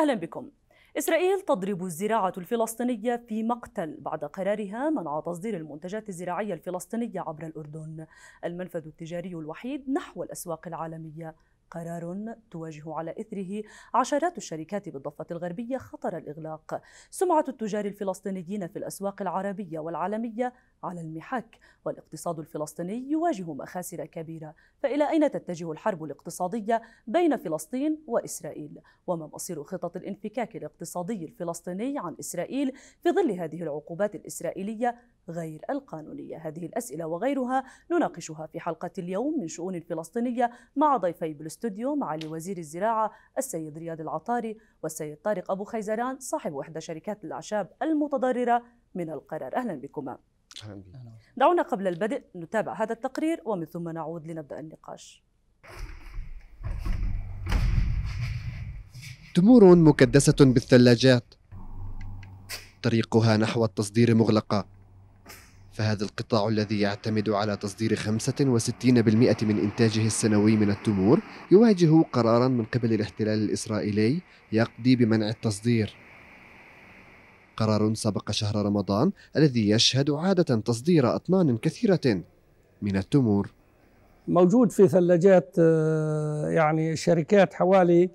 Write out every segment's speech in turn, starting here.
أهلا بكم إسرائيل تضرب الزراعة الفلسطينية في مقتل بعد قرارها منع تصدير المنتجات الزراعية الفلسطينية عبر الأردن المنفذ التجاري الوحيد نحو الأسواق العالمية قرار تواجه على إثره عشرات الشركات بالضفة الغربية خطر الإغلاق سمعة التجار الفلسطينيين في الأسواق العربية والعالمية على المحك والاقتصاد الفلسطيني يواجه مخاسر كبيرة فإلى أين تتجه الحرب الاقتصادية بين فلسطين وإسرائيل وما مصير خطط الانفكاك الاقتصادي الفلسطيني عن إسرائيل في ظل هذه العقوبات الإسرائيلية غير القانونية هذه الأسئلة وغيرها نناقشها في حلقة اليوم من شؤون الفلسطينية مع ضيفي بلس الاستوديو معالي وزير الزراعة السيد رياض العطاري والسيد طارق أبو خيزران صاحب إحدى شركات الأعشاب المتضررة من القرار أهلا بكما أهلا دعونا قبل البدء نتابع هذا التقرير ومن ثم نعود لنبدأ النقاش تمور مكدسة بالثلاجات طريقها نحو التصدير مغلقة فهذا القطاع الذي يعتمد على تصدير 65% من إنتاجه السنوي من التمور يواجه قرارا من قبل الاحتلال الإسرائيلي يقضي بمنع التصدير قرار سبق شهر رمضان الذي يشهد عادة تصدير أطنان كثيرة من التمور موجود في ثلاجات آه، يعني شركات حوالي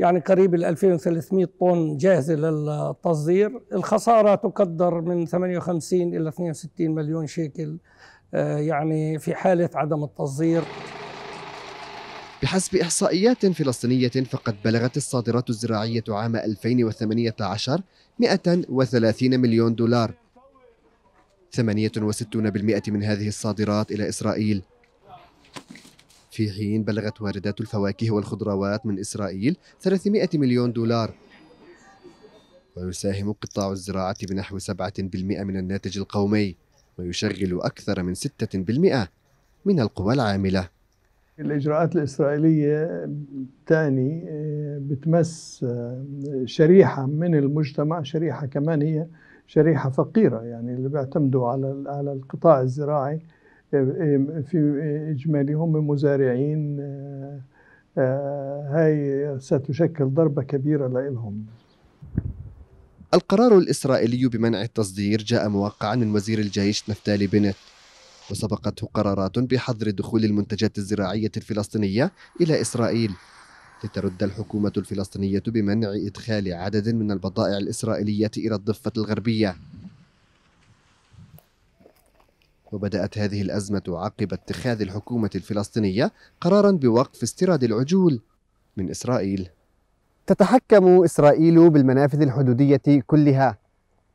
يعني قريب ال 2300 طن جاهزه للتصدير الخساره تقدر من 58 الى 62 مليون شيكل آه، يعني في حاله عدم التصدير بحسب إحصائيات فلسطينية فقد بلغت الصادرات الزراعية عام 2018 130 مليون دولار 68% من هذه الصادرات إلى إسرائيل في حين بلغت واردات الفواكه والخضروات من إسرائيل 300 مليون دولار ويساهم قطاع الزراعة بنحو 7% من الناتج القومي ويشغل أكثر من 6% من القوى العاملة الإجراءات الإسرائيلية تاني آه، بتمس آه، شريحة من المجتمع شريحة كمان هي شريحة فقيرة يعني اللي بيعتمدوا على على القطاع الزراعي في إجمالي هم مزارعين آه، آه، هاي ستشكل ضربة كبيرة لهم القرار الإسرائيلي بمنع التصدير جاء موقعا من وزير الجيش نفتالي بنت وسبقته قرارات بحظر دخول المنتجات الزراعية الفلسطينية إلى إسرائيل لترد الحكومة الفلسطينية بمنع إدخال عدد من البضائع الإسرائيلية إلى الضفة الغربية وبدأت هذه الأزمة عقب اتخاذ الحكومة الفلسطينية قرارا بوقف استيراد العجول من إسرائيل تتحكم إسرائيل بالمنافذ الحدودية كلها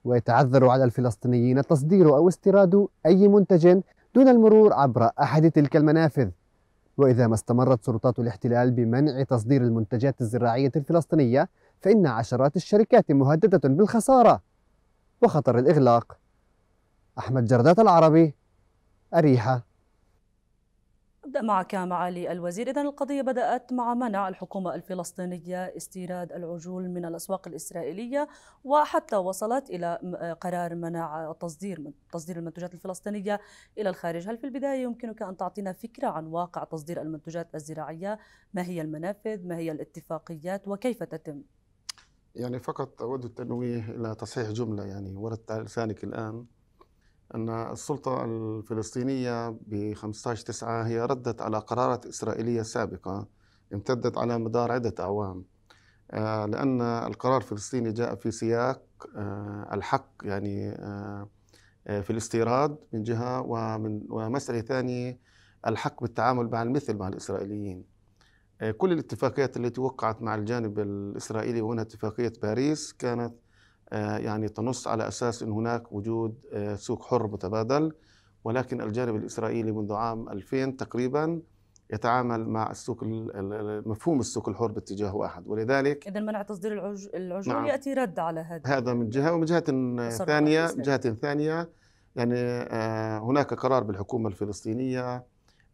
ويتعذر على الفلسطينيين تصدير أو استيراد أي منتج دون المرور عبر أحد تلك المنافذ وإذا ما استمرت سلطات الاحتلال بمنع تصدير المنتجات الزراعية الفلسطينية فإن عشرات الشركات مهددة بالخسارة وخطر الإغلاق أحمد جردات العربي أريحة أبدأ معك معالي الوزير إذا القضية بدأت مع منع الحكومة الفلسطينية استيراد العجول من الأسواق الإسرائيلية وحتى وصلت إلى قرار منع تصدير من تصدير المنتجات الفلسطينية إلى الخارج هل في البداية يمكنك أن تعطينا فكرة عن واقع تصدير المنتجات الزراعية ما هي المنافذ ما هي الاتفاقيات وكيف تتم يعني فقط أود التنويه إلى تصحيح جملة يعني ورد لسانك الآن أن السلطة الفلسطينية ب 15 تسعة هي ردت على قرارات إسرائيلية سابقة امتدت على مدار عدة أعوام آه، لأن القرار الفلسطيني جاء في سياق آه، الحق يعني آه، في الاستيراد من جهة ومن ومسألة ثانية الحق بالتعامل مع المثل مع الإسرائيليين كل الاتفاقيات التي وقعت مع الجانب الإسرائيلي ومنها اتفاقية باريس كانت آه، يعني تنص على أساس أن هناك وجود آه، سوق حر متبادل ولكن الجانب الإسرائيلي منذ عام 2000 تقريباً يتعامل مع السوق مفهوم السوق الحر باتجاه واحد ولذلك اذا منع تصدير العجول نعم. ياتي رد على هذا هذا من جهه ومن جهه ثانيه من جهه ثانيه يعني آه، هناك قرار بالحكومه الفلسطينيه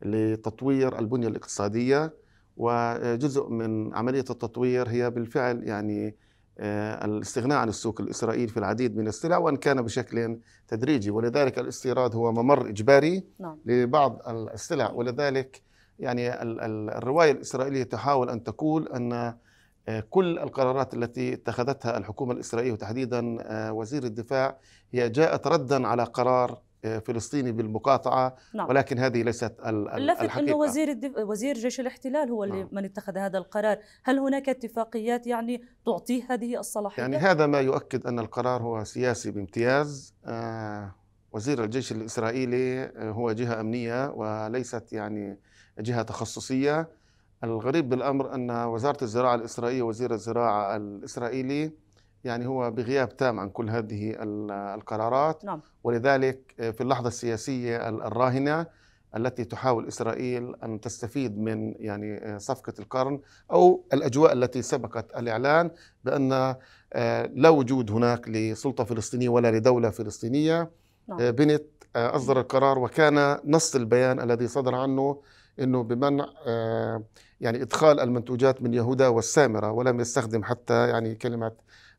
لتطوير البنيه الاقتصاديه وجزء من عمليه التطوير هي بالفعل يعني آه، الاستغناء عن السوق الإسرائيلي في العديد من السلع وإن كان بشكل تدريجي ولذلك الاستيراد هو ممر إجباري نعم. لبعض السلع ولذلك يعني الرواية الإسرائيلية تحاول أن تقول أن آه، كل القرارات التي اتخذتها الحكومة الإسرائيلية وتحديدا آه، وزير الدفاع هي جاءت ردا على قرار آه، فلسطيني بالمقاطعه نعم. ولكن هذه ليست اللفت انه وزير الدف... وزير جيش الاحتلال هو اللي نعم. من اتخذ هذا القرار، هل هناك اتفاقيات يعني تعطيه هذه الصلاحيه؟ يعني هذا ما يؤكد ان القرار هو سياسي بامتياز آه وزير الجيش الاسرائيلي آه، هو جهه امنيه وليست يعني جهه تخصصيه الغريب بالامر ان وزاره الزراعه الاسرائيليه وزير الزراعه الاسرائيلي يعني هو بغياب تام عن كل هذه القرارات نعم. ولذلك آه، في اللحظة السياسية الراهنة التي تحاول إسرائيل أن تستفيد من يعني آه، صفقة القرن أو الأجواء التي سبقت الإعلان بأن آه، لا وجود هناك لسلطة فلسطينية ولا لدولة فلسطينية نعم. بنت أصدر القرار وكان نص البيان الذي صدر عنه انه بمنع يعني ادخال المنتوجات من يهودا والسامره ولم يستخدم حتى يعني كلمه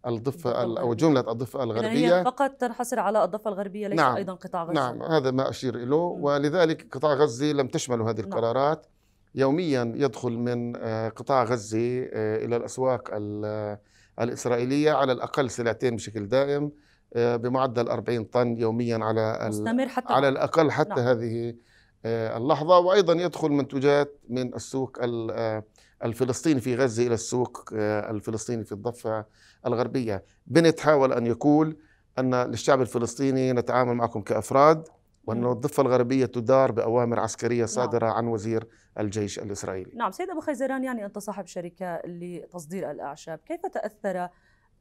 الضفه او جمله الضفه يعني الغربيه هي فقط تنحصر على الضفه الغربيه ليس نعم ايضا قطاع غزه نعم هذا ما اشير اليه ولذلك قطاع غزه لم تشمله هذه نعم. القرارات نعم. يوميا يدخل من آه، قطاع غزه آه، الى الاسواق آه، الاسرائيليه على الاقل سلعتين بشكل دائم بمعدل 40 طن يوميا على مستمر حتى على الاقل حتى نعم. هذه آه، اللحظة وأيضا يدخل منتوجات من السوق آه، الفلسطيني في غزة إلى السوق آه، الفلسطيني في الضفة الغربية بنت حاول أن يقول أن للشعب الفلسطيني نتعامل معكم كأفراد وأن الضفة الغربية تدار بأوامر عسكرية نعم. صادرة نعم. عن وزير الجيش الإسرائيلي نعم سيد أبو خيزران يعني أنت صاحب شركة لتصدير الأعشاب كيف تأثر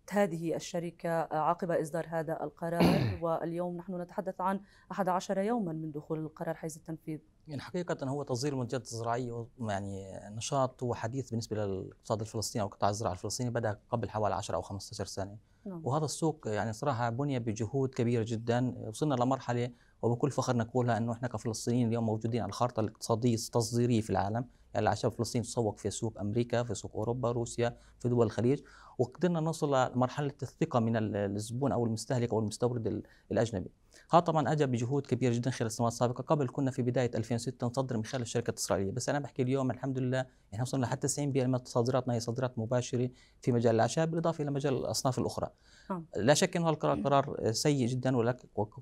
هذه الشركة عقب إصدار هذا القرار واليوم نحن نتحدث عن 11 يوما من دخول القرار حيز التنفيذ يعني حقيقة هو تصدير المنتجات الزراعية يعني نشاط وحديث بالنسبة للاقتصاد الفلسطيني أو قطاع الزراعة الفلسطيني بدأ قبل حوالي 10 أو 15 سنة نعم. وهذا السوق يعني صراحة بني بجهود كبيرة جدا وصلنا لمرحلة وبكل فخر نقولها أنه إحنا كفلسطينيين اليوم موجودين على الخارطة الاقتصادية التصديرية في العالم يعني العشاء الفلسطيني تسوق في سوق امريكا في سوق اوروبا روسيا في دول الخليج وقدرنا نصل لمرحله الثقه من الزبون او المستهلك او المستورد الاجنبي ها طبعا اجى بجهود كبيره جدا خلال السنوات السابقه قبل كنا في بدايه 2006 نصدر من خلال الشركه الاسرائيليه بس انا بحكي اليوم الحمد لله احنا وصلنا لحد 90% من صادراتنا هي صادرات مباشره في مجال الاعشاب بالاضافه الى مجال الاصناف الاخرى آه. لا شك انه القرار قرار سيء جدا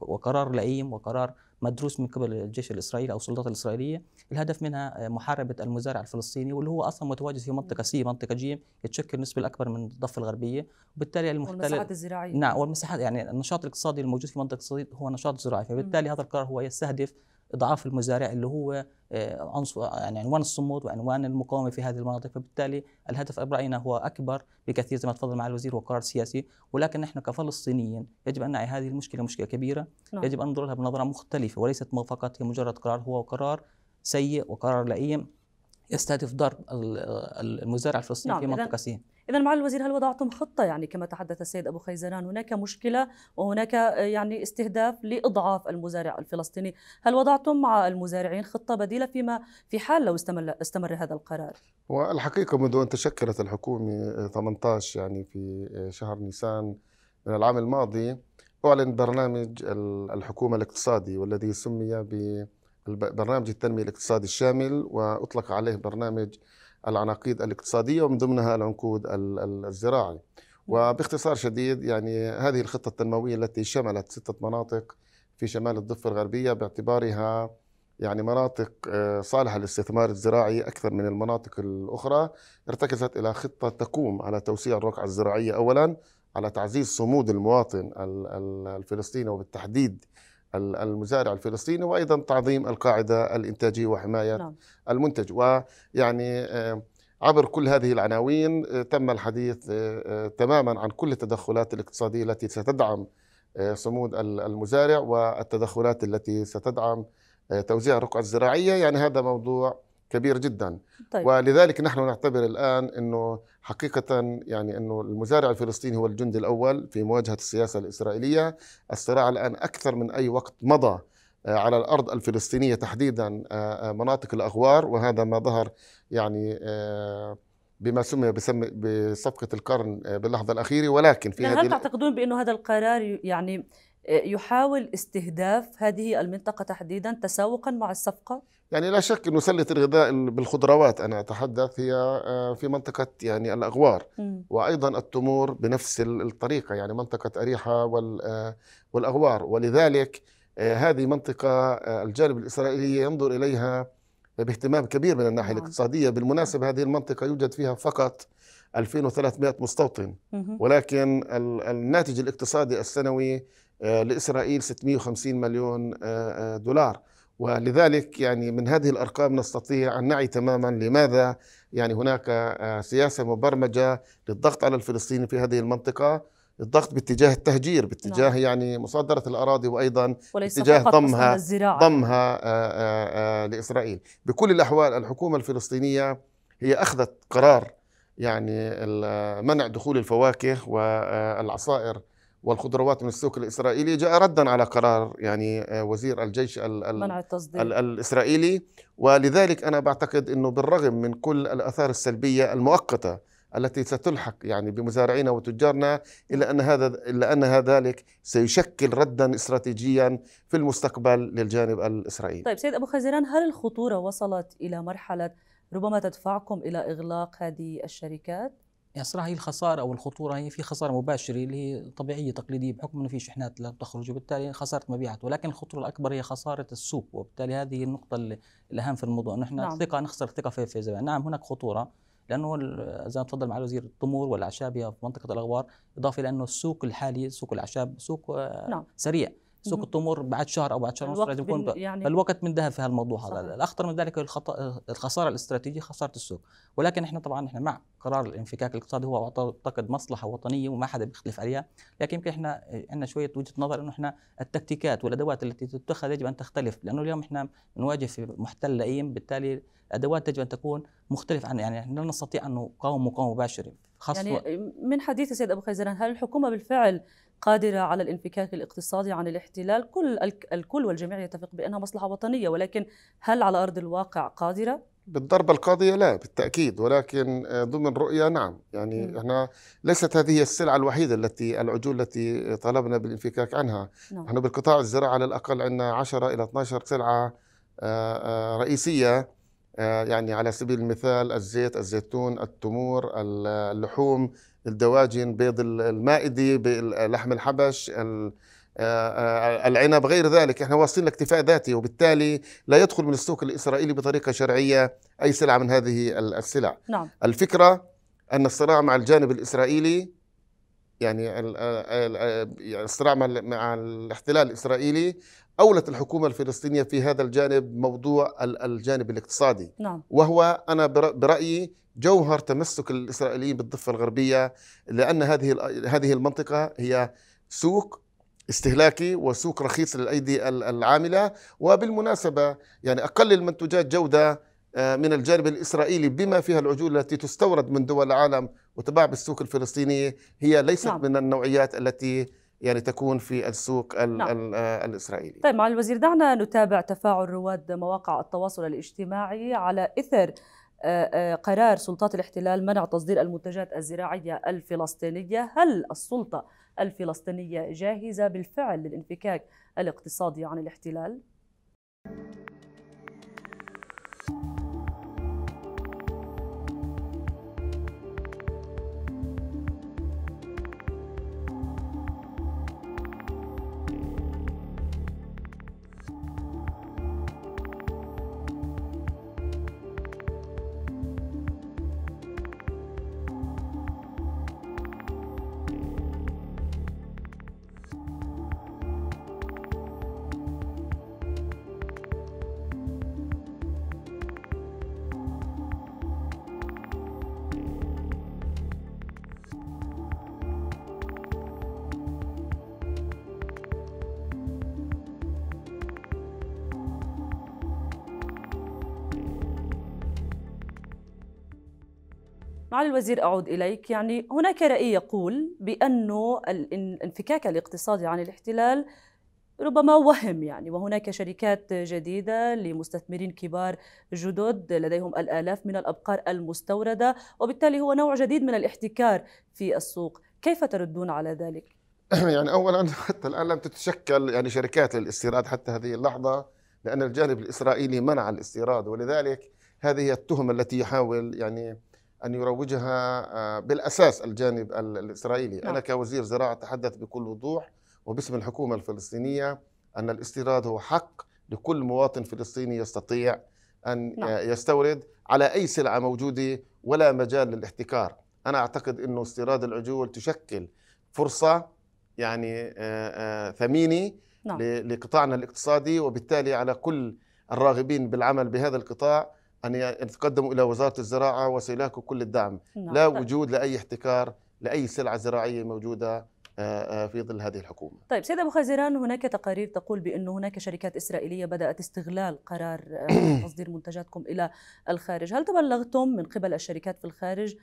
وقرار لئيم وقرار مدروس من قبل الجيش الاسرائيلي او السلطات الاسرائيليه الهدف منها آه، محاربه المزارع الفلسطيني واللي هو اصلا متواجد في منطقه سي منطقه جيم يتشكل النسبه الاكبر من الضفه الغربيه وبالتالي المحتل والمساحات الزراعيه نعم والمساحات يعني النشاط الاقتصادي الموجود في منطقه سي هو نشاط زراعي فبالتالي م. هذا القرار هو يستهدف اضعاف المزارع اللي هو آه، عنصر يعني عنوان الصمود وعنوان المقاومه في هذه المناطق فبالتالي الهدف براينا هو اكبر بكثير زي ما تفضل مع الوزير هو قرار سياسي ولكن نحن كفلسطينيين يجب ان نعي هذه المشكله مشكله كبيره نعم. يجب ان ننظر لها بنظره مختلفه وليست فقط هي مجرد قرار هو قرار سيء وقرار لئيم يستهدف ضرب المزارع الفلسطيني نعم. في منطقه سين إذا معالي الوزير هل وضعتم خطة يعني كما تحدث السيد أبو خيزران هناك مشكلة وهناك آه، يعني استهداف لإضعاف المزارع الفلسطيني هل وضعتم مع المزارعين خطة بديلة فيما في حال لو استمر, استمر هذا القرار والحقيقة منذ أن تشكلت الحكومة 18 آه، يعني في آه، شهر نيسان من العام الماضي أعلن برنامج الحكومة الاقتصادي والذي سمي ب برنامج التنمية الاقتصادي الشامل وأطلق عليه برنامج العناقيد الاقتصاديه ومن ضمنها العنقود الزراعي. نعم. وباختصار شديد يعني هذه الخطه التنمويه التي شملت سته مناطق في شمال الضفه الغربيه باعتبارها يعني مناطق آه، صالحه للاستثمار الزراعي اكثر من المناطق الاخرى، ارتكزت الى خطه تقوم على توسيع الرقعه الزراعيه اولا، على تعزيز صمود المواطن الفلسطيني وبالتحديد المزارع الفلسطيني وايضا تعظيم القاعده الانتاجيه وحمايه نعم. المنتج ويعني آه، عبر كل هذه العناوين آه، تم الحديث آه، تماما عن كل التدخلات الاقتصاديه التي ستدعم صمود المزارع والتدخلات التي ستدعم توزيع الرقعة الزراعية يعني هذا موضوع كبير جدا طيب. ولذلك نحن نعتبر الآن أنه حقيقة يعني أنه المزارع الفلسطيني هو الجندي الأول في مواجهة السياسة الإسرائيلية الصراع الآن أكثر من أي وقت مضى آه، على الارض الفلسطينيه تحديدا آه، آه، مناطق الاغوار وهذا ما ظهر يعني بما سمي بصفقه القرن باللحظه الاخيره ولكن في يعني هذه هل تعتقدون بانه هذا القرار يعني يحاول استهداف هذه المنطقه تحديدا تساوقا مع الصفقه؟ يعني لا شك انه سله الغذاء بالخضروات انا اتحدث هي آه، في منطقه يعني الاغوار م. وايضا التمور بنفس الطريقه يعني منطقه اريحه آه، والاغوار ولذلك آه، هذه منطقه الجانب الاسرائيلي ينظر اليها باهتمام كبير من الناحيه نعم. الاقتصاديه بالمناسبه هذه المنطقه يوجد فيها فقط 2300 مستوطن ولكن الناتج الاقتصادي السنوي لاسرائيل 650 مليون دولار ولذلك يعني من هذه الارقام نستطيع ان نعي تماما لماذا يعني هناك آه، سياسه مبرمجه للضغط على الفلسطيني في هذه المنطقه الضغط باتجاه التهجير باتجاه نعم. يعني مصادره الاراضي وايضا باتجاه ضمها ضمها آه، آه، لاسرائيل بكل الاحوال الحكومه الفلسطينيه هي اخذت قرار يعني منع دخول الفواكه والعصائر والخضروات من السوق الاسرائيلي جاء ردا على قرار يعني آه، وزير الجيش الـ الـ منع التصدير الـ الاسرائيلي ولذلك انا بعتقد انه بالرغم من كل الاثار السلبيه المؤقته التي ستلحق يعني بمزارعينا وتجارنا الا ان هذا الا ان ذلك سيشكل ردا استراتيجيا في المستقبل للجانب الاسرائيلي. طيب سيد ابو خزيران هل الخطوره وصلت الى مرحله ربما تدفعكم الى اغلاق هذه الشركات؟ يعني صراحه هي الخساره او الخطوره هي في خساره مباشره اللي هي طبيعيه تقليديه بحكم انه في شحنات لا تخرج وبالتالي خساره مبيعات ولكن الخطوره الاكبر هي خساره السوق وبالتالي هذه النقطه الاهم في الموضوع نحن نعم. الثقه نخسر الثقه في, في زمان نعم هناك خطوره لانه زي ما تفضل مع الوزير التمور والاعشاب في منطقه الاغوار اضافه الى انه السوق الحالي سوق الاعشاب سوق نعم. سريع سوق التمور بعد شهر او بعد شهر ونص لازم يكون يعني الوقت من ذهب في هذا الموضوع هذا الاخطر من ذلك الخطأ الخساره الاستراتيجيه خساره السوق ولكن احنا طبعا احنا مع قرار الانفكاك الاقتصادي هو اعتقد مصلحه وطنيه وما حدا بيختلف عليها لكن يمكن احنا عندنا شويه وجهه نظر انه احنا التكتيكات والادوات التي تتخذ يجب ان تختلف لانه اليوم احنا بنواجه في محتل لئيم بالتالي الادوات يجب ان تكون مختلف عن يعني احنا لا نستطيع ان نقاوم مقاومه مباشره خاصة يعني من حديث السيد ابو خيزران هل الحكومه بالفعل قادرة على الانفكاك الاقتصادي عن الاحتلال كل الكل والجميع يتفق بأنها مصلحة وطنية ولكن هل على أرض الواقع قادرة؟ بالضربة القاضية لا بالتأكيد ولكن آه، ضمن رؤية نعم يعني م. احنا ليست هذه السلعة الوحيدة التي العجول التي طلبنا بالانفكاك عنها نعم. احنا بالقطاع الزراعي على الأقل عندنا 10 إلى 12 سلعة آه، آه، رئيسية يعني على سبيل المثال الزيت الزيتون التمور اللحوم الدواجن بيض المائدي لحم الحبش آه، آه، العنب غير ذلك احنا واصلين لاكتفاء ذاتي وبالتالي لا يدخل من السوق الإسرائيلي بطريقة شرعية أي سلعة من هذه السلع نعم. الفكرة أن الصراع مع الجانب الإسرائيلي يعني الصراع مع الاحتلال الإسرائيلي أولت الحكومة الفلسطينية في هذا الجانب موضوع الجانب الاقتصادي نعم. وهو أنا برأيي جوهر تمسك الإسرائيليين بالضفة الغربية لأن هذه هذه المنطقة هي سوق استهلاكي وسوق رخيص للايدي العامله وبالمناسبه يعني اقل المنتجات جوده آه، من الجانب الاسرائيلي بما فيها العجول التي تستورد من دول العالم وتباع بالسوق الفلسطينيه هي ليست نعم. من النوعيات التي يعني تكون في السوق الـ نعم. الـ آه، الاسرائيلي. طيب معالي الوزير دعنا نتابع تفاعل رواد مواقع التواصل الاجتماعي على اثر آه، قرار سلطات الاحتلال منع تصدير المنتجات الزراعيه الفلسطينيه، هل السلطه الفلسطينية جاهزة بالفعل للانفكاك الاقتصادي عن الاحتلال؟ معالي الوزير أعود إليك يعني هناك رأي يقول بأنه الانفكاك الاقتصادي عن الاحتلال ربما وهم يعني وهناك شركات جديدة لمستثمرين كبار جدد لديهم الآلاف من الأبقار المستوردة وبالتالي هو نوع جديد من الاحتكار في السوق كيف تردون على ذلك؟ يعني أولا حتى الآن لم تتشكل يعني شركات الاستيراد حتى هذه اللحظة لأن الجانب الإسرائيلي منع الاستيراد ولذلك هذه التهم التهمة التي يحاول يعني أن يروجها آه، بالأساس الجانب الإسرائيلي نعم. أنا كوزير زراعة أتحدث بكل وضوح وباسم الحكومة الفلسطينية أن الاستيراد هو حق لكل مواطن فلسطيني يستطيع أن آه، نعم. يستورد على أي سلعة موجودة ولا مجال للاحتكار أنا أعتقد أنه استيراد العجول تشكل فرصة يعني آه، ثمينة نعم. لقطاعنا الاقتصادي وبالتالي على كل الراغبين بالعمل بهذا القطاع أن يتقدموا إلى وزارة الزراعة وسيلاقوا كل الدعم نعم، لا طيب. وجود لأي احتكار لأي سلعة زراعية موجودة آه، آه، في ظل هذه الحكومة طيب سيد أبو خزيران هناك تقارير تقول بأن هناك شركات إسرائيلية بدأت استغلال قرار آه، تصدير منتجاتكم إلى الخارج هل تبلغتم من قبل الشركات في الخارج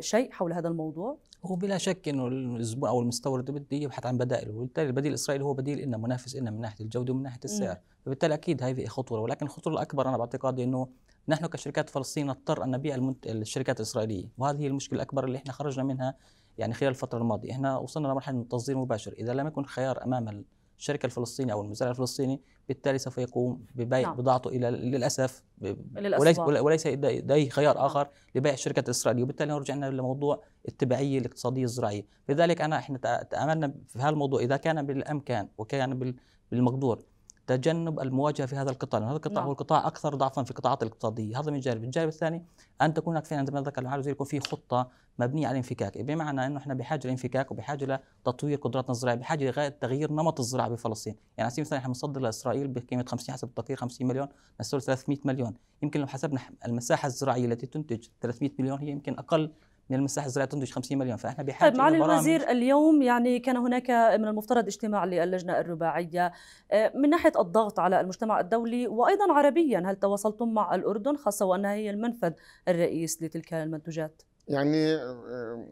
شيء حول هذا الموضوع؟ هو بلا شك انه الزبو او المستورد بده يبحث عن بدائل وبالتالي البديل الاسرائيلي هو بديل إنه منافس إنه من ناحيه الجوده ومن ناحيه السعر فبالتالي اكيد هذه خطوره ولكن الخطوره الاكبر انا باعتقادي انه نحن كشركات فلسطين نضطر ان نبيع الشركات الاسرائيليه وهذه هي المشكله الاكبر اللي احنا خرجنا منها يعني خلال الفتره الماضيه هنا وصلنا لمرحله من التصدير المباشر اذا لم يكن خيار امام الشركه الفلسطينيه او المزارع الفلسطيني بالتالي سوف يقوم ببيع نعم. بضاعته الى للاسف وليس وليس لديه خيار اخر لبيع شركة الاسرائيليه وبالتالي رجعنا لموضوع التبعيه الاقتصاديه الزراعيه لذلك انا احنا تاملنا في هذا الموضوع اذا كان بالامكان وكان بالمقدور تجنب المواجهه في هذا القطاع لان هذا القطاع نعم. هو القطاع اكثر ضعفا في القطاعات الاقتصاديه هذا من جانب الجانب الثاني ان تكون هناك فعلا عندما ذكر العالم يكون في خطه مبنيه على الانفكاك بمعنى انه احنا بحاجه للانفكاك وبحاجه لتطوير قدراتنا الزراعيه بحاجه لغايه تغيير نمط الزراعه بفلسطين يعني على سبيل المثال احنا بنصدر لاسرائيل بقيمه 50 حسب التقرير 50 مليون نستورد 300 مليون يمكن لو حسبنا المساحه الزراعيه التي تنتج 300 مليون هي يمكن اقل من المساحه الزراعيه تنتج 50 مليون فاحنا بحاجه طيب معالي الوزير اليوم يعني كان هناك من المفترض اجتماع للجنه الرباعيه آه، من ناحيه الضغط على المجتمع الدولي وايضا عربيا هل تواصلتم مع الاردن خاصه وانها هي المنفذ الرئيس لتلك المنتوجات؟ يعني آه،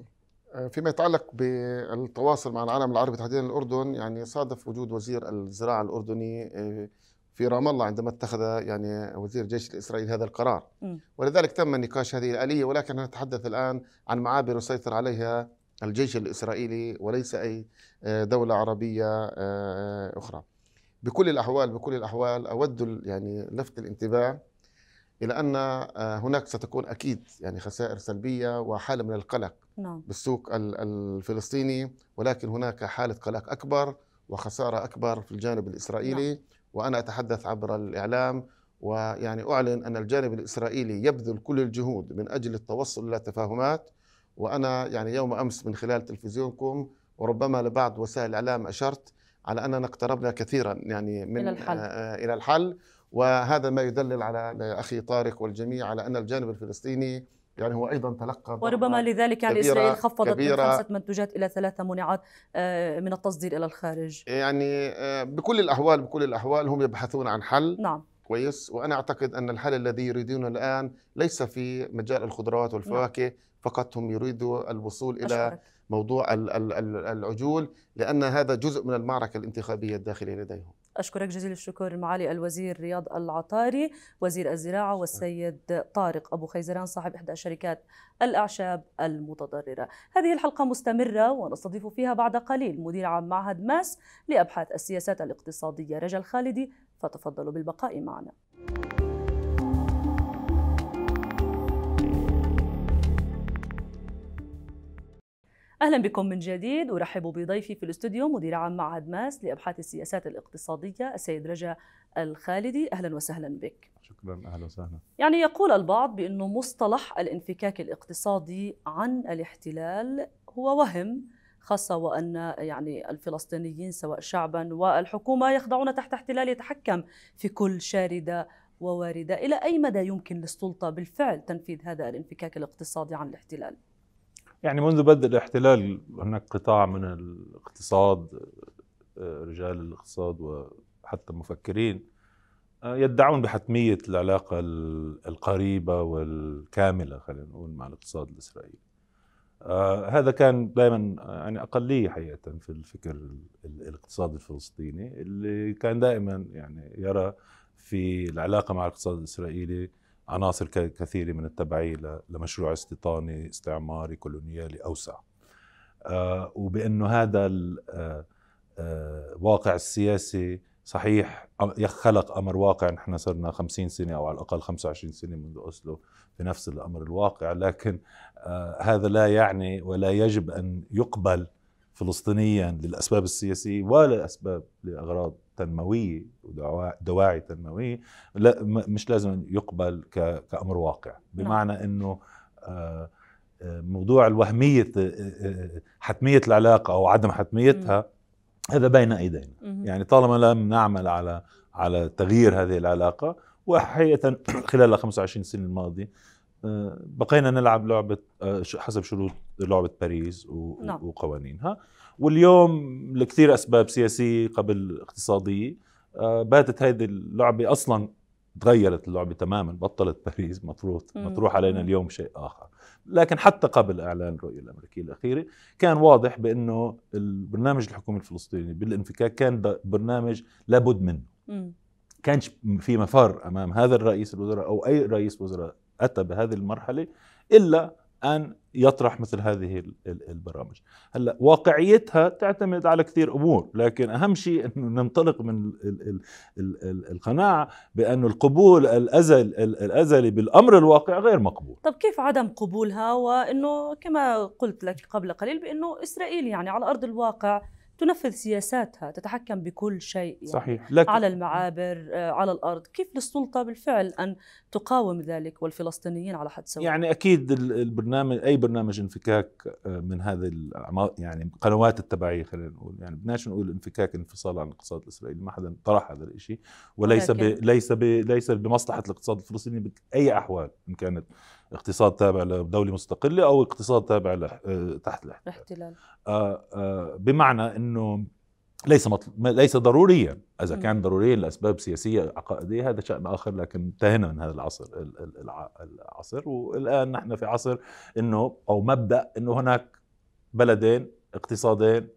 آه، فيما يتعلق بالتواصل مع العالم العربي تحديدا الاردن يعني صادف وجود وزير الزراعه الاردني في رام الله عندما اتخذ يعني وزير الجيش الاسرائيلي هذا القرار م. ولذلك تم نقاش هذه الاليه ولكن نتحدث الان عن معابر يسيطر عليها الجيش الاسرائيلي وليس اي آه، دوله عربيه آه، آه، اخرى. بكل الاحوال بكل الاحوال اود يعني لفت الانتباه الى ان هناك ستكون اكيد يعني خسائر سلبيه وحاله من القلق نعم. بالسوق الفلسطيني ولكن هناك حاله قلق اكبر وخساره اكبر في الجانب الاسرائيلي نعم. وأنا أتحدث عبر الإعلام ويعني أعلن أن الجانب الإسرائيلي يبذل كل الجهود من أجل التوصل إلى تفاهمات وأنا يعني يوم أمس من خلال تلفزيونكم وربما لبعض وسائل الإعلام أشرت على أننا اقتربنا كثيرا يعني من إلى الحل, آه, آه، إلى الحل وهذا ما يدلل على أخي طارق والجميع على أن الجانب الفلسطيني يعني هو ايضا تلقى وربما لذلك يعني اسرائيل خفضت كبيرة من خمسه منتوجات الى ثلاثه منعات آه، من التصدير الى الخارج يعني آه، بكل الاحوال بكل الاحوال هم يبحثون عن حل نعم كويس وانا اعتقد ان الحل الذي يريدونه الان ليس في مجال الخضروات والفواكه نعم. فقط هم يريدوا الوصول الى أشعرك. موضوع العجول لان هذا جزء من المعركه الانتخابيه الداخليه لديهم أشكرك جزيل الشكر معالي الوزير رياض العطاري وزير الزراعة والسيد طارق أبو خيزران صاحب إحدى شركات الأعشاب المتضررة هذه الحلقة مستمرة ونستضيف فيها بعد قليل مدير عام معهد ماس لأبحاث السياسات الاقتصادية رجا الخالدي فتفضلوا بالبقاء معنا اهلا بكم من جديد ارحب بضيفي في الاستوديو مدير عام معهد ماس لابحاث السياسات الاقتصاديه السيد رجا الخالدي اهلا وسهلا بك. شكرا اهلا وسهلا. يعني يقول البعض بانه مصطلح الانفكاك الاقتصادي عن الاحتلال هو وهم خاصة وأن يعني الفلسطينيين سواء شعبا والحكومة يخضعون تحت احتلال يتحكم في كل شاردة وواردة إلى أي مدى يمكن للسلطة بالفعل تنفيذ هذا الانفكاك الاقتصادي عن الاحتلال؟ يعني منذ بدء الاحتلال هناك قطاع من الاقتصاد آه، رجال الاقتصاد وحتى مفكرين آه، يدعون بحتمية العلاقة القريبة والكاملة خلينا نقول مع الاقتصاد الإسرائيلي آه، هذا كان دائما يعني أقلية حقيقة في الفكر الاقتصادي الفلسطيني اللي كان دائما يعني يرى في العلاقة مع الاقتصاد الإسرائيلي عناصر كثيره من التبعيه لمشروع استيطاني استعماري كولونيالي اوسع آه، وبانه هذا الواقع آه، آه، السياسي صحيح خلق امر واقع نحن صرنا 50 سنه او على الاقل 25 سنه منذ اوسلو في نفس الامر الواقع لكن هذا لا يعني ولا يجب ان يقبل فلسطينيا للأسباب السياسية ولا أسباب لأغراض تنموية ودواعي تنموية لا مش لازم يقبل كأمر واقع نعم. بمعنى أنه آه، آه، موضوع الوهمية آه، حتمية العلاقة أو عدم حتميتها هذا بين ايدينا يعني طالما لم نعمل على على تغيير هذه العلاقه وحقيقه خلال 25 سنه الماضيه آه، بقينا نلعب لعبه آه، حسب شروط لعبه باريس نعم. وقوانينها واليوم لكثير اسباب سياسيه قبل اقتصاديه آه، باتت هذه اللعبه اصلا تغيرت اللعبه تماما بطلت باريس مفروض مطروح علينا اليوم شيء اخر لكن حتى قبل اعلان الرؤيه الامريكيه الاخيره كان واضح بانه البرنامج الحكومي الفلسطيني بالانفكاك كان برنامج لابد منه كانش في مفر امام هذا الرئيس الوزراء او اي رئيس وزراء أتى بهذه المرحلة إلا أن يطرح مثل هذه البرامج هلا واقعيتها تعتمد على كثير امور لكن اهم شيء انه ننطلق من القناعه بأن القبول الازل الازلي بالامر الواقع غير مقبول طب كيف عدم قبولها وانه كما قلت لك قبل قليل بانه اسرائيل يعني على ارض الواقع تنفذ سياساتها تتحكم بكل شيء يعني صحيح لكن على المعابر آه، على الأرض كيف للسلطة بالفعل أن تقاوم ذلك والفلسطينيين على حد سواء يعني أكيد البرنامج أي برنامج انفكاك آه، من هذه يعني قنوات التبعية خلينا نقول يعني بدناش نقول انفكاك انفصال عن الاقتصاد الإسرائيلي ما حدا طرح هذا الشيء وليس ب... ليس ب... ليس بمصلحة الاقتصاد الفلسطيني بأي أحوال إن كانت اقتصاد تابع لدولة مستقلة أو اقتصاد تابع آه، تحت الاحتلال آه، آه، بمعنى أنه ليس مطل... ليس ضروريا اذا كان ضروريا لاسباب سياسيه عقائديه هذا شان اخر لكن انتهينا من هذا العصر العصر والان نحن في عصر انه او مبدا انه هناك بلدين اقتصادين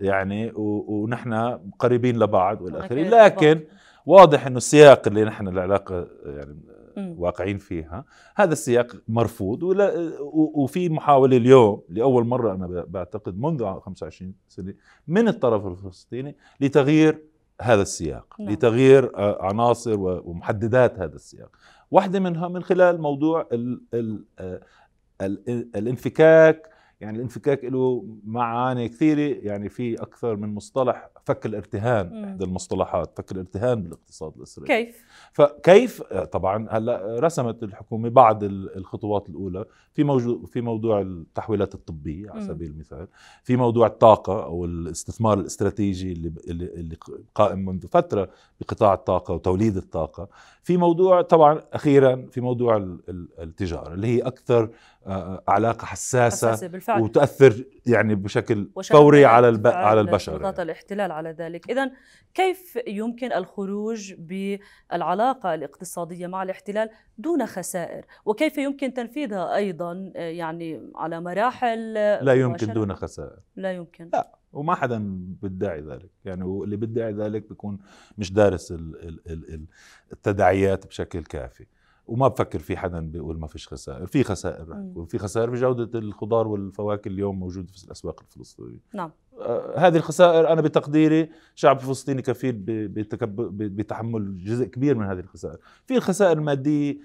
يعني ونحن قريبين لبعض والى اخره لكن واضح انه السياق اللي نحن العلاقه يعني واقعين فيها هذا السياق مرفوض ولا وفي محاولة اليوم لأول مرة أنا بعتقد منذ 25 سنة من الطرف الفلسطيني لتغيير هذا السياق نعم. لتغيير آه، عناصر ومحددات هذا السياق واحدة منها من خلال موضوع الـ الـ آه، الانفكاك يعني الانفكاك له معاني كثيره يعني في اكثر من مصطلح فك الارتهان احدى المصطلحات فك الارتهان بالاقتصاد الاسرائيلي كيف فكيف طبعا هلا رسمت الحكومه بعض الخطوات الاولى في موجود في موضوع التحويلات الطبيه على سبيل المثال في موضوع الطاقه او الاستثمار الاستراتيجي اللي اللي قائم منذ فتره بقطاع الطاقه وتوليد الطاقه في موضوع طبعا اخيرا في موضوع التجاره اللي هي اكثر آه، آه، علاقه حساسه, حساسة بالفعل. وتاثر يعني بشكل فوري على الب... على البشر يعني. الاحتلال على ذلك اذا كيف يمكن الخروج بالعلاقه الاقتصاديه مع الاحتلال دون خسائر وكيف يمكن تنفيذها ايضا آه، يعني على مراحل لا يمكن دون خسائر لا يمكن لا وما حدا بيدعي ذلك يعني واللي بيدعي ذلك بيكون مش دارس التداعيات بشكل كافي وما بفكر في حدا بيقول ما فيش خسائر في خسائر رح في خسائر بجودة الخضار والفواكه اليوم موجودة في الأسواق الفلسطينية نعم آه هذه الخسائر أنا بتقديري شعب فلسطيني كفيل بتحمل جزء كبير من هذه الخسائر في الخسائر المادية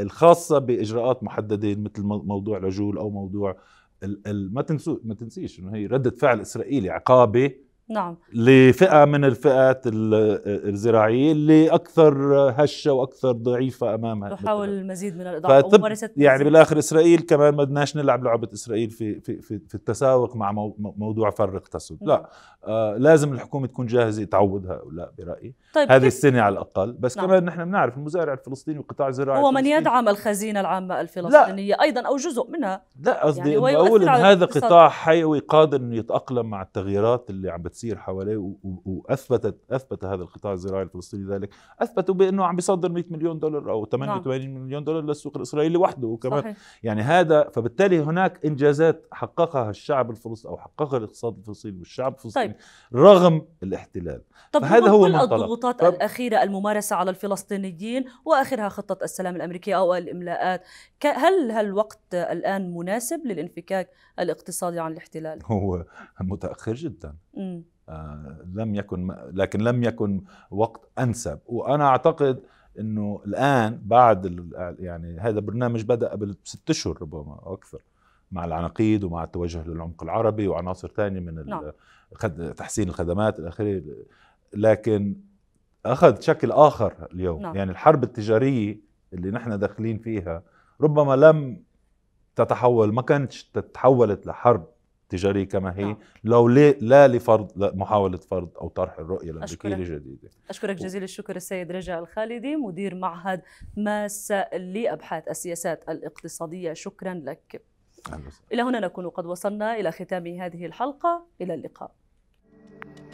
الخاصة بإجراءات محددة مثل موضوع العجول أو موضوع ما تنسوا ما تنسيش انه هي رده فعل اسرائيلي عقابه نعم لفئه من الفئات الزراعيه اللي اكثر هشه واكثر ضعيفه امامها تحاول المزيد من الاضافه وممارسه يعني بالاخر اسرائيل كمان ما بدناش نلعب لعبه اسرائيل في في في, في التساوق مع موضوع فرق تسد لا نعم. آه لازم الحكومه تكون جاهزه تعود هؤلاء برايي طيب هذه السنه على الاقل بس نعم. كمان نحن بنعرف المزارع الفلسطيني والقطاع الزراعي هو من يدعم الخزينه العامه الفلسطينيه لا. ايضا او جزء منها لا قصدي يعني هذا قطاع حيوي قادر انه يتاقلم مع التغييرات اللي عم بتصير بتصير حواليه واثبتت اثبت هذا القطاع الزراعي الفلسطيني ذلك اثبتوا بانه عم بيصدر 100 مليون دولار او 88 نعم. مليون دولار للسوق الاسرائيلي لوحده وكمان صحيح. يعني هذا فبالتالي هناك انجازات حققها الشعب الفلسطيني او حققها الاقتصاد الفلسطيني والشعب الفلسطيني طيب. رغم الاحتلال طب هذا هو كل الضغوطات طب. الاخيره الممارسه على الفلسطينيين واخرها خطه السلام الامريكيه او الاملاءات هل الوقت الان مناسب للانفكاك الاقتصادي عن الاحتلال؟ هو متاخر جدا آه لم يكن لكن لم يكن وقت انسب وانا اعتقد انه الان بعد يعني هذا البرنامج بدا قبل ست اشهر ربما او اكثر مع العناقيد ومع التوجه للعمق العربي وعناصر ثانيه من نعم. تحسين الخدمات الى اخره لكن اخذ شكل اخر اليوم نعم. يعني الحرب التجاريه اللي نحن داخلين فيها ربما لم تتحول ما كانت تتحولت لحرب التجارية كما هي نعم. لو لا لفرض محاولة فرض أو طرح الرؤية الأمريكية الجديدة أشكرك جزيل الشكر السيد رجاء الخالدي مدير معهد ماس لأبحاث السياسات الاقتصادية شكرا لك إلى هنا نكون قد وصلنا إلى ختام هذه الحلقة إلى اللقاء